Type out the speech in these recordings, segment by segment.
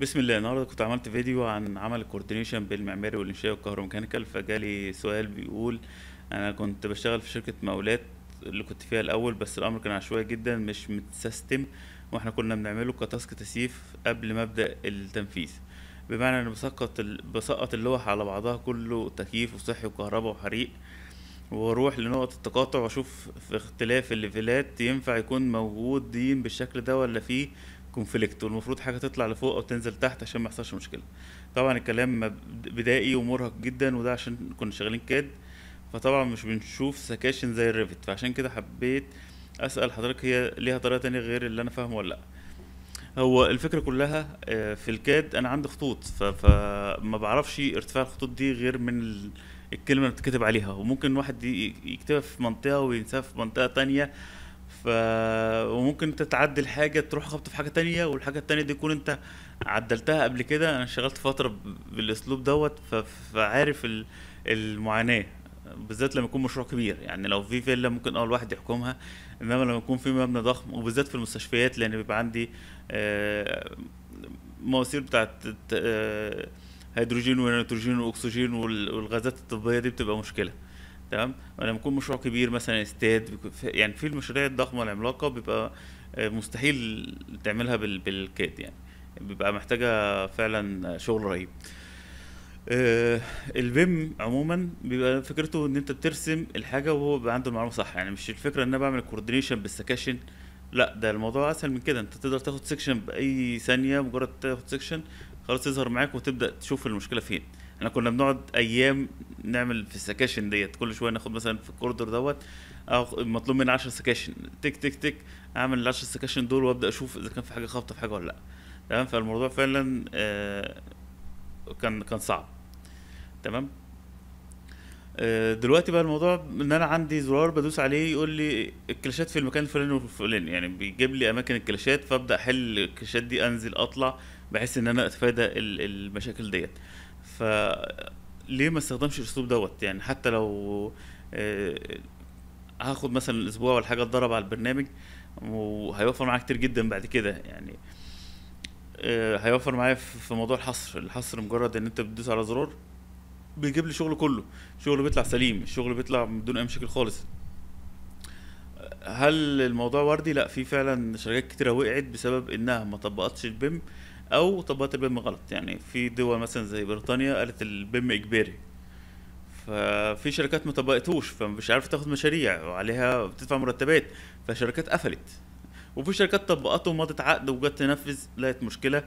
بسم الله النهارده كنت عملت فيديو عن عمل الكوردينيشن بين المعماري والانشاء والكهروميكانيكال فجالي سؤال بيقول انا كنت بشتغل في شركه مقاولات اللي كنت فيها الاول بس الامر كان عشوائي جدا مش متسيستم واحنا كنا بنعمله كتاسك تسييف قبل ما ابدا التنفيذ بمعنى ان بسقط ال... بسقط اللوح على بعضها كله تكييف وصحي وكهرباء وحريق واروح لنقط التقاطع واشوف في اختلاف الليفلات ينفع يكون موجودين بالشكل ده ولا فيه كونفليكت والمفروض حاجه تطلع لفوق او تنزل تحت عشان ما يحصلش مشكله طبعا الكلام بدائي ومرهق جدا وده عشان كنا شغالين كاد فطبعا مش بنشوف سكاشن زي الريفت فعشان كده حبيت اسال حضرتك هي ليها طريقه تانية غير اللي انا فاهمه ولا لا هو الفكره كلها آه، في الكاد انا عندي خطوط فما بعرفش ارتفاع الخطوط دي غير من الكلمه اللي بتتكتب عليها وممكن واحد يكتبها في منطقه وينساها في منطقه تانية ف وممكن انت تعدل حاجه تروح خبط في حاجه تانية والحاجه التانية دي تكون انت عدلتها قبل كده انا اشتغلت فتره بالاسلوب دوت ف... فعارف المعاناه بالذات لما يكون مشروع كبير يعني لو في فيلا ممكن اه الواحد يحكمها انما لما يكون في مبنى ضخم وبالذات في المستشفيات لان بيبقى عندي آه، مواسير بتاعت آه، هيدروجين ونيتروجين واكسجين والغازات الطبيه دي بتبقى مشكله تمام لما يكون مشروع كبير مثلا استاد يعني في المشاريع الضخمه العملاقه بيبقى مستحيل تعملها بالكاد يعني بيبقى محتاجه فعلا شغل رهيب آه البيم عموما بيبقى فكرته ان انت بترسم الحاجه وهو بيبقى عنده المعلومه صح يعني مش الفكره ان انا بعمل كوردينيشن بالسكاشن لا ده الموضوع اسهل من كده انت تقدر تاخد سكشن باي ثانيه مجرد تاخد سكشن خلاص يظهر معاك وتبدا تشوف المشكله فين احنا كنا بنقعد ايام نعمل في السكاشن ديت كل شويه ناخد مثلا في الكوردر دوت أو مطلوب مني 10 سكاشن تك تك تك اعمل ال 10 سكاشن دول وابدا اشوف اذا كان في حاجه خابطه في حاجه ولا لا تمام فالموضوع فعلا آه، كان كان صعب تمام آه، دلوقتي بقى الموضوع ان انا عندي زرار بدوس عليه يقول لي الكلاشات في المكان الفلاني والفلاني يعني بيجيب لي اماكن الكلاشات فابدا احل الكلاشات دي انزل اطلع بحيث ان انا اتفادى المشاكل ديت ف ليه ما استخدمش الاسلوب دوت يعني حتى لو آه، هاخد مثلا اسبوع ولا حاجه اتدرب على البرنامج وهيوفر معايا كتير جدا بعد كده يعني آه، هيوفر معايا في موضوع الحصر الحصر مجرد ان انت بتدوس على زرار بيجيب لي شغل كله شغل بيطلع سليم الشغل بيطلع بدون اي مشاكل خالص هل الموضوع وردي لا في فعلا شركات كتيره وقعت بسبب انها ما طبقتش البيم او طبقت البيم غلط يعني في دول مثلا زي بريطانيا قالت البيم اجباري ففي شركات ما طبقتوش فمش عارفه تاخد مشاريع وعليها بتدفع مرتبات فشركات قفلت وفي شركات طبقته ومضت عقد وجت تنفذ لقت مشكله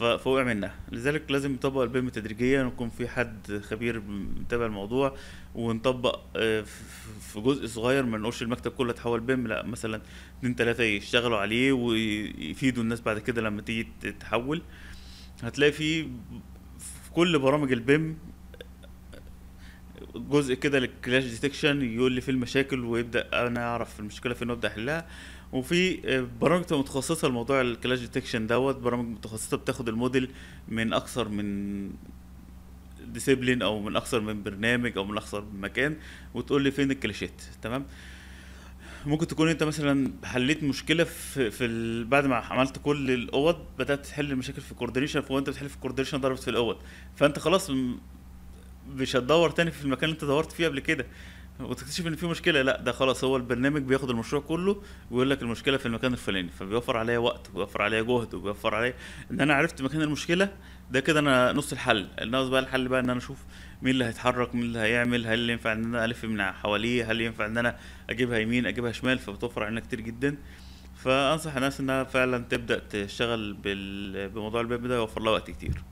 فوقع منها لذلك لازم نطبق البيم تدريجيا ويكون في حد خبير متابع الموضوع ونطبق آه، في جزء صغير ما نقولش المكتب كله اتحول بيم لا مثلا اتنين تلاته يشتغلوا عليه ويفيدوا الناس بعد كده لما تيجي تتحول هتلاقي في في كل برامج البيم جزء كده للكلاش ديتكشن يقول لي في المشاكل ويبدا انا اعرف المشكله فين وابدا احلها وفي آه، برامج متخصصه لموضوع الكلاش ديتكشن دوت برامج متخصصه بتاخد الموديل من اكثر من ديسيبلين او من اكثر من برنامج او من اكثر من مكان وتقول لي فين الكلاشات تمام ممكن تكون انت مثلا حليت مشكله في, في ال... بعد ما عملت كل الاوض بدات تحل المشاكل في الكوردينيشن فوانت بتحل في الكوردينيشن ضربت في الاوض فانت خلاص مش هتدور تاني في المكان اللي انت دورت فيه قبل كده وتكتشف ان في مشكله لا ده خلاص هو البرنامج بياخد المشروع كله ويقول لك المشكله في المكان الفلاني فبيوفر عليا وقت وبيوفر عليا جهد وبيوفر عليا ان انا عرفت مكان المشكله ده كده انا نص الحل ناقص بقى الحل بقى ان انا اشوف مين اللي هيتحرك مين اللي هيعمل هل ينفع ان انا الف من حواليه هل ينفع ان انا اجيبها يمين اجيبها شمال فبتوفر علينا كتير جدا فانصح الناس انها فعلا تبدا تشتغل بموضوع الباب ده يوفر لها وقت كتير